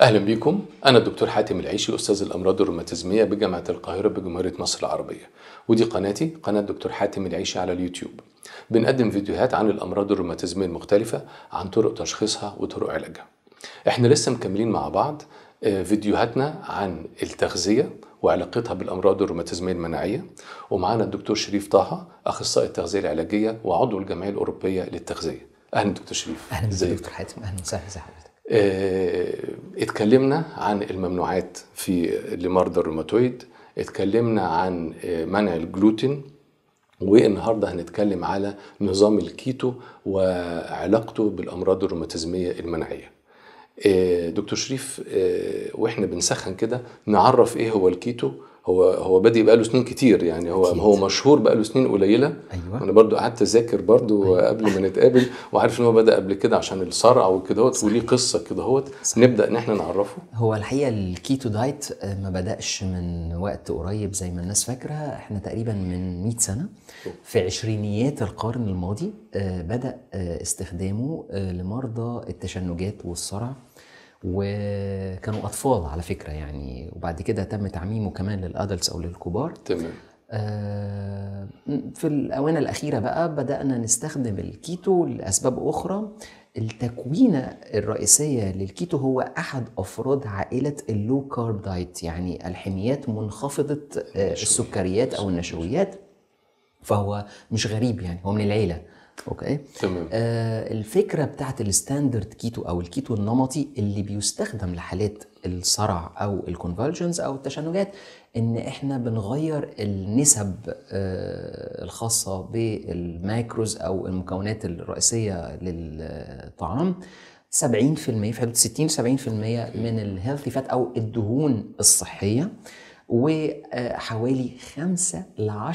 اهلا بيكم انا الدكتور حاتم العيشي استاذ الامراض الروماتيزميه بجامعه القاهره بجمهوريه مصر العربيه ودي قناتي قناه دكتور حاتم العيشي على اليوتيوب بنقدم فيديوهات عن الامراض الروماتيزميه المختلفه عن طرق تشخيصها وطرق علاجها احنا لسه مكملين مع بعض آه، فيديوهاتنا عن التغذيه وعلاقتها بالامراض الروماتيزميه المناعيه ومعانا الدكتور شريف طه اخصائي التغذيه العلاجيه وعضو الجمعيه الاوروبيه للتغذيه اهلا دكتور شريف اهلا ازيك دكتور حاتم اهلا وسهلا آه، اتكلمنا عن الممنوعات في لمرضى الروماتويد اتكلمنا عن آه، منع الجلوتين والنهارده هنتكلم على نظام الكيتو وعلاقته بالامراض الروماتيزميه المناعيه آه، دكتور شريف واحنا بنسخن كده نعرف ايه هو الكيتو هو هو بادئ بقاله سنين كتير يعني هو أكيد. هو مشهور بقاله سنين قليله ايوه انا برضو قعدت اذاكر برضو أيوة. قبل ما نتقابل وعارف ان هو بدا قبل كده عشان الصرع وكده وليه قصه كدهوت نبدا ان احنا نعرفه هو الحقيقه الكيتو دايت ما بداش من وقت قريب زي ما الناس فاكره احنا تقريبا من 100 سنه في عشرينيات القرن الماضي آه، بدا آه، استخدامه آه، لمرضى التشنجات والصرع وكانوا اطفال على فكره يعني وبعد كده تم تعميمه كمان للادلتس او للكبار تمام آه، في الآونة الأخيرة بقى بدأنا نستخدم الكيتو لأسباب أخرى التكوينة الرئيسية للكيتو هو أحد أفراد عائلة اللو كارب دايت يعني الحميات منخفضة آه، السكريات أو النشويات فهو مش غريب يعني هو من العيلة اوكي تمام آه الفكره بتاعت الستاندرد كيتو او الكيتو النمطي اللي بيستخدم لحالات الصرع او الكونفالجنز او التشنجات ان احنا بنغير النسب آه الخاصه بالماكروز او المكونات الرئيسيه للطعام 70% في حدود 60 70% من الهيلثي فات او الدهون الصحيه وحوالي 5 ل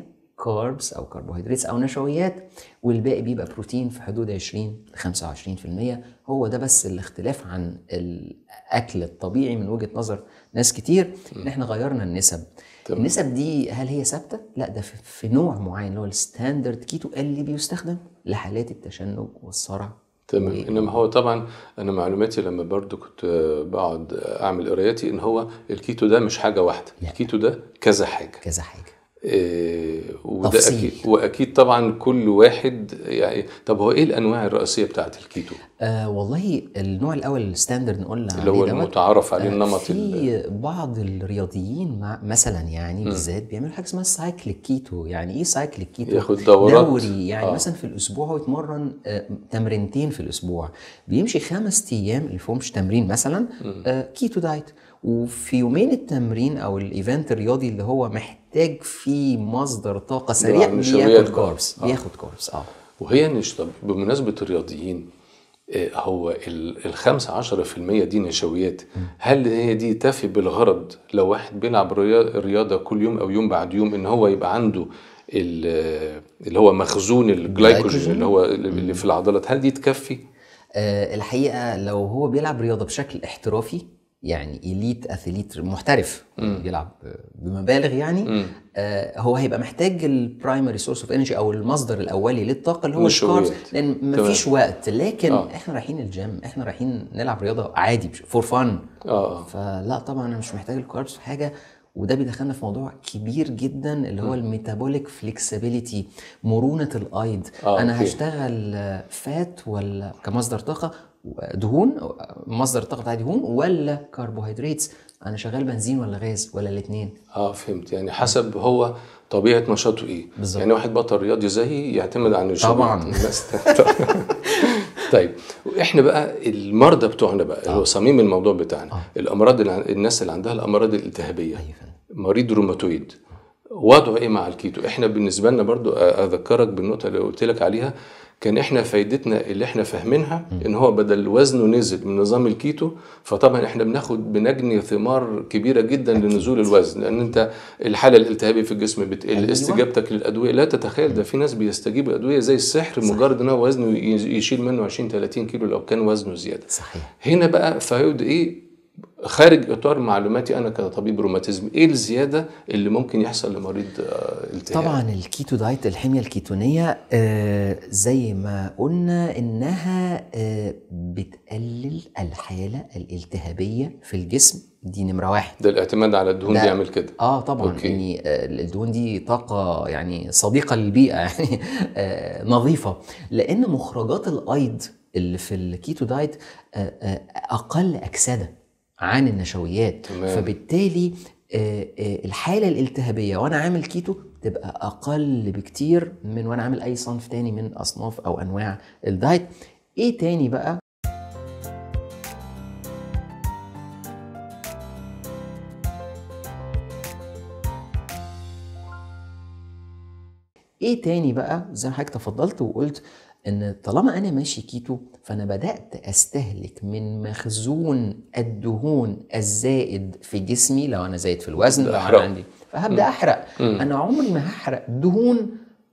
10% كاربس او كربوهيدرات او نشويات والباقي بيبقى بروتين في حدود 20 ل 25% هو ده بس الاختلاف عن الاكل الطبيعي من وجهه نظر ناس كتير ان احنا غيرنا النسب طبعا. النسب دي هل هي ثابته؟ لا ده في نوع معين اللي هو الستاندرد كيتو اللي بيستخدم لحالات التشنج والصرع تمام إيه؟ انما هو طبعا انا معلوماتي لما برضو كنت بقعد اعمل قراياتي ان هو الكيتو ده مش حاجه واحده لا. الكيتو ده كذا حاجه كذا حاجه آه، وده اكيد واكيد طبعا كل واحد يعني طب هو ايه الانواع الرئيسيه بتاعه الكيتو؟ آه والله النوع الاول الستاندرد نقول اللي هو المتعارف عليه آه، النمط في بعض الرياضيين مثلا يعني بالذات بيعملوا حاجه اسمها سايكل كيتو يعني ايه سايكل كيتو ياخد دورات دوري يعني آه. مثلا في الاسبوع هو يتمرن آه تمرينتين في الاسبوع بيمشي خمس ايام اللي فيهمش تمرين مثلا آه كيتو دايت وفي يومين التمرين او الايفنت الرياضي اللي هو محتاج فيه مصدر طاقه سريع بياخد كاربس آه. بياخد كاربس اه وهي نشطب بمناسبه الرياضيين آه، هو ال 5 10% دي نشويات هل هي دي تفي بالغرض لو واحد بيلعب رياضه كل يوم او يوم بعد يوم ان هو يبقى عنده اللي هو مخزون الجلايكوجين اللي هو اللي في العضلات هل دي تكفي؟ أه الحقيقه لو هو بيلعب رياضه بشكل احترافي يعني اليت اثليت محترف م. بيلعب بمبالغ يعني آه هو هيبقى محتاج البرايمري سورس اوف انرجي او المصدر الاولي للطاقه اللي هو الكارب لان مفيش طبعا. وقت لكن آه. احنا رايحين الجيم احنا رايحين نلعب رياضه عادي فور فن آه. فلا طبعا انا مش محتاج الكاربس في حاجه وده بيدخلنا في موضوع كبير جدا اللي هو الميتابوليك فليكسبيليتي مرونه الايض آه، انا أوكي. هشتغل فات ولا كمصدر طاقه دهون مصدر الطاقه بتاعي دهون ولا كربوهيدرات انا شغال بنزين ولا غاز ولا الاثنين اه فهمت يعني حسب هو طبيعه نشاطه ايه بالزبط. يعني واحد بطل رياضي زيي يعتمد على طبعا طيب احنا بقى المرضى بتوعنا بقى اللي هو آه. صميم الموضوع بتاعنا آه. الامراض اللي الناس اللي عندها الامراض الالتهابيه أيوة. مريض روماتويد وضعه ايه مع الكيتو احنا بالنسبه لنا برضو اذكرك بالنقطه اللي قلت لك عليها كان احنا فايدتنا اللي احنا فاهمينها ان هو بدل وزنه نزل من نظام الكيتو فطبعا احنا بناخد بنجني ثمار كبيره جدا لنزول الوزن لان انت الحاله الالتهابيه في الجسم بتقل أيوة. استجابتك للادويه لا تتخيل ده في ناس بيستجيبوا ادويه زي السحر صحيح. مجرد ان هو وزنه يشيل منه 20 30 كيلو لو كان وزنه زياده صحيح هنا بقى فايد ايه خارج اطار معلوماتي انا كطبيب روماتيزم ايه الزياده اللي ممكن يحصل لمريض آه، التهاب طبعا الكيتو دايت الحميه الكيتونيه آه، زي ما قلنا انها آه، بتقلل الحاله الالتهابيه في الجسم دي نمره واحد ده الاعتماد على الدهون ده بيعمل كده اه طبعا أوكي. يعني الدهون دي طاقه يعني صديقه للبيئه يعني نظيفه لان مخرجات الايض اللي في الكيتو دايت اقل اكسده عن النشويات تمام. فبالتالي آه، آه، الحاله الالتهابيه وانا عامل كيتو تبقى اقل بكتير من وانا عامل اي صنف تاني من اصناف او انواع الدايت ايه تاني بقى ايه تاني بقى زي ما حضرتك تفضلت وقلت ان طالما انا ماشي كيتو فانا بدات استهلك من مخزون الدهون الزائد في جسمي لو انا زايد في الوزن لو انا عندي فهبدا احرق مم. انا عمري ما هحرق دهون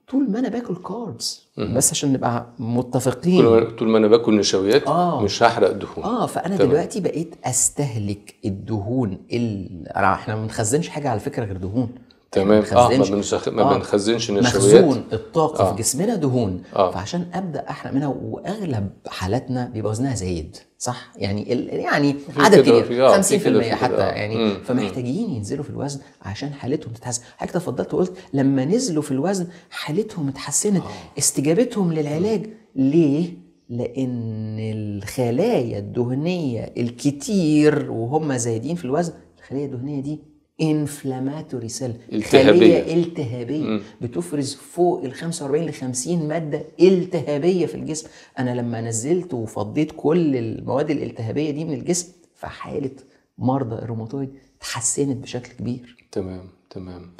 طول ما انا باكل كاربس بس عشان نبقى متفقين طول ما انا باكل نشويات آه. مش هحرق دهون اه فانا تمام. دلوقتي بقيت استهلك الدهون ال... احنا ما بنخزنش حاجه على فكره غير دهون تمام اه ما, بنخزنش ما آه. بنخزنش نشويات مخزون الطاقه آه. في جسمنا دهون آه. فعشان ابدا احرق منها واغلب حالاتنا بيبقى وزنها زايد صح يعني ال... يعني عدد كبير 50% آه، حتى يعني آه. يعني مم. فمحتاجين ينزلوا في الوزن عشان حالتهم تتحسن حضرتك تفضلت وقلت لما نزلوا في الوزن حالتهم اتحسنت آه. استجابتهم للعلاج ليه لان الخلايا الدهنيه الكتير وهم زايدين في الوزن الخلايا الدهنيه دي انفلاماتوري سيل التهابيه خليه التهابيه م. بتفرز فوق ال 45 ل 50 ماده التهابيه في الجسم انا لما نزلت وفضيت كل المواد الالتهابيه دي من الجسم فحاله مرضى الروماتويد اتحسنت بشكل كبير تمام تمام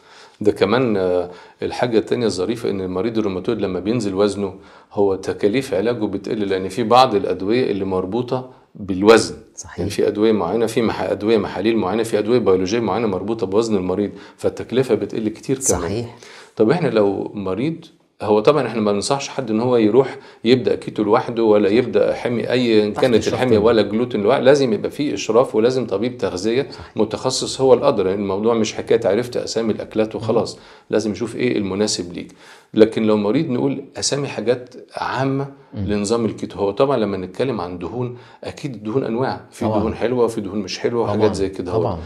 ده كمان آه، الحاجة التانية الظريفة ان المريض الروماتويد لما بينزل وزنه هو تكاليف علاجه بتقل لان في بعض الادوية اللي مربوطة بالوزن صحيح. يعني في ادويه معينه في مح... ادويه محاليل معينه في ادويه بيولوجيه معينه مربوطه بوزن المريض فالتكلفه بتقل كتير كمان صحيح طب احنا لو مريض هو طبعا احنا ما بننصحش حد ان هو يروح يبدا كيتو لوحده ولا يبدا حمي اي ان كانت الحميه ولا جلوتين لوحده لازم يبقى فيه اشراف ولازم طبيب تغذيه متخصص هو يعني الموضوع مش حكايه عرفت اسامي الاكلات وخلاص لازم نشوف ايه المناسب ليك لكن لو مريض نقول اسامي حاجات عامه لنظام الكيتو هو طبعا لما نتكلم عن دهون اكيد الدهون انواع في دهون حلوه وفي دهون مش حلوه وحاجات زي كده طبعا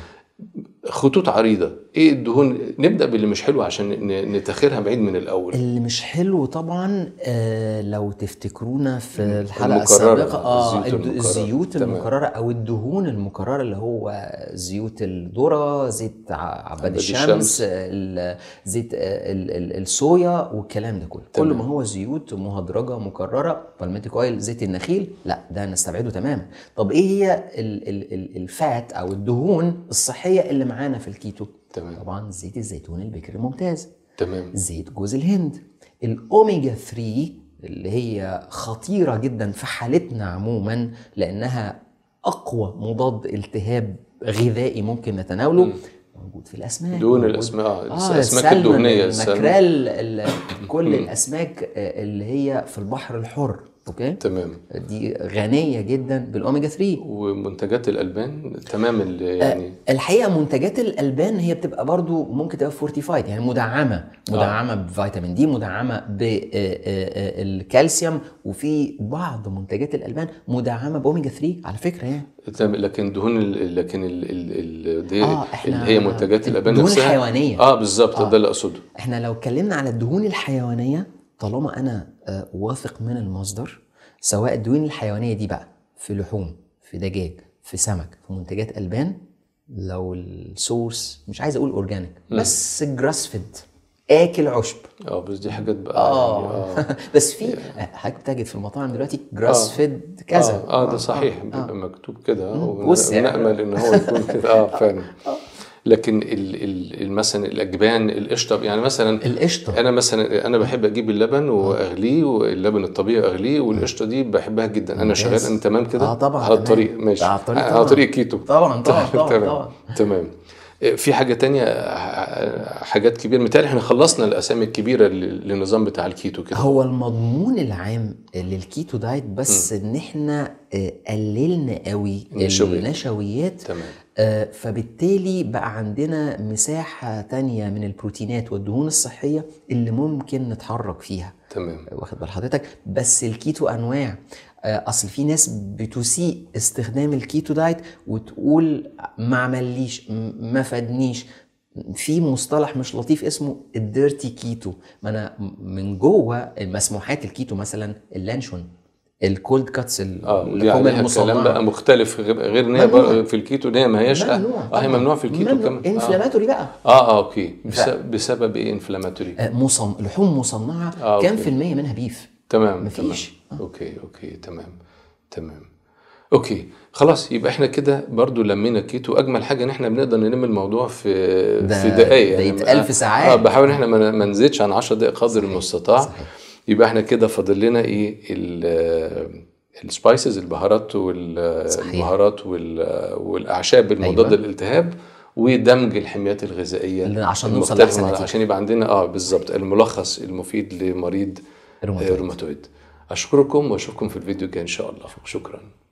خطوط عريضه ايه الدهون نبدا باللي مش حلو عشان نتاخرها بعيد من الاول اللي مش حلو طبعا آه لو تفتكرونا في الحلقه السابقه اه الزيوت المكررة, الزيوت المكررة او الدهون المكرره اللي هو زيوت الذره زيت عباد الشمس, الشمس. زيت آه، الصويا والكلام ده كله كل ما هو زيوت مهدرجه مكرره بالميتيك اويل زيت النخيل لا ده نستبعده تماما طب ايه هي الفات او الدهون الصحيه اللي مع معانا في الكيتو تمام طبعا زيت الزيتون البكر الممتاز تمام زيت جوز الهند الاوميجا 3 اللي هي خطيره جدا في حالتنا عموما لانها اقوى مضاد التهاب غذائي ممكن نتناوله م. موجود في الاسماك دون الاسماك آه الاسماك الدهنيه المكرال كل الاسماك آه، اللي هي في البحر الحر اوكي تمام دي غنيه جدا بالاوميجا 3 ومنتجات الالبان تمام آه، يعني الحقيقه منتجات الالبان هي بتبقى برضو ممكن تبقى فورتيفايد يعني مدعمه آه. مدعمه آه. بفيتامين دي مدعمه بالكالسيوم آه، وفي بعض منتجات الالبان مدعمه باوميجا 3 على فكره يعني لكن دهون الـ لكن الـ الـ دي آه اللي هي منتجات الالبان الدهون نفسها الحيوانيه اه بالظبط آه. ده اللي اقصده احنا لو اتكلمنا على الدهون الحيوانيه طالما انا آه، واثق من المصدر سواء الدهون الحيوانيه دي بقى في لحوم في دجاج في سمك في منتجات البان لو السورس مش عايز اقول اورجانيك بس جراس فيد اكل عشب اه بس دي حاجات بقى اه, يعني، آه. بس في حاجات بتجد في المطاعم دلوقتي جراس آه. فيد كذا اه, آه ده صحيح بيبقى مكتوب كده ونامل يعني. ان هو يكون كده اه فعلا لكن مثلا الاجبان القشطه يعني مثلا القشطه انا مثلا انا بحب اجيب اللبن واغليه واللبن الطبيعي اغليه والقشطه دي بحبها جدا انا شغال انا تمام كده اه طبعا على الطريق ماشي على الطريق, طريق كيتو طبعا طبعا طبعا, طبعًا. تمام في حاجه تانية حاجات كبيره متهيألي احنا خلصنا الاسامي الكبيره للنظام بتاع الكيتو كده هو المضمون العام للكيتو دايت بس م. ان احنا آه، قللنا قوي النشويات, النشويات تمام. آه، فبالتالي بقى عندنا مساحه تانية من البروتينات والدهون الصحيه اللي ممكن نتحرك فيها تمام واخد بال حضرتك بس الكيتو انواع آه، اصل في ناس بتسيء استخدام الكيتو دايت وتقول ما عمليش ما فادنيش في مصطلح مش لطيف اسمه الديرتي كيتو ما انا من جوه مسموحات الكيتو مثلا اللانشون الكولد كاتس آه، اللحوم يعني المصنعه الكلام بقى مختلف غير ان هي في الكيتو ان هي ما هياش اه هي ممنوع في الكيتو كمان انفلاماتوري آه. بقى اه اه اوكي بسبب, بسبب ايه انفلاماتوري؟ آه مصن... لحوم مصنعه آه كام في الميه منها بيف؟ تمام مفيش تمام. آه. اوكي اوكي تمام تمام اوكي خلاص يبقى احنا كده برضو لمينا كيتو اجمل حاجه ان احنا بنقدر نلم الموضوع في ده في دقائق يعني 1000 ساعات اه بحاول ان احنا ما نزيدش عن 10 دقائق قدر المستطاع صحيح. يبقى احنا كده فاضل لنا ايه السبايسز البهارات والبهارات والاعشاب أيوة. المضاده أيوة. للالتهاب ودمج الحميات الغذائيه عشان نوصل لاحسن عشان يبقى عندنا اه بالظبط الملخص المفيد لمريض الروماتويد آه، اشكركم واشوفكم في الفيديو الجاي ان شاء الله شكرا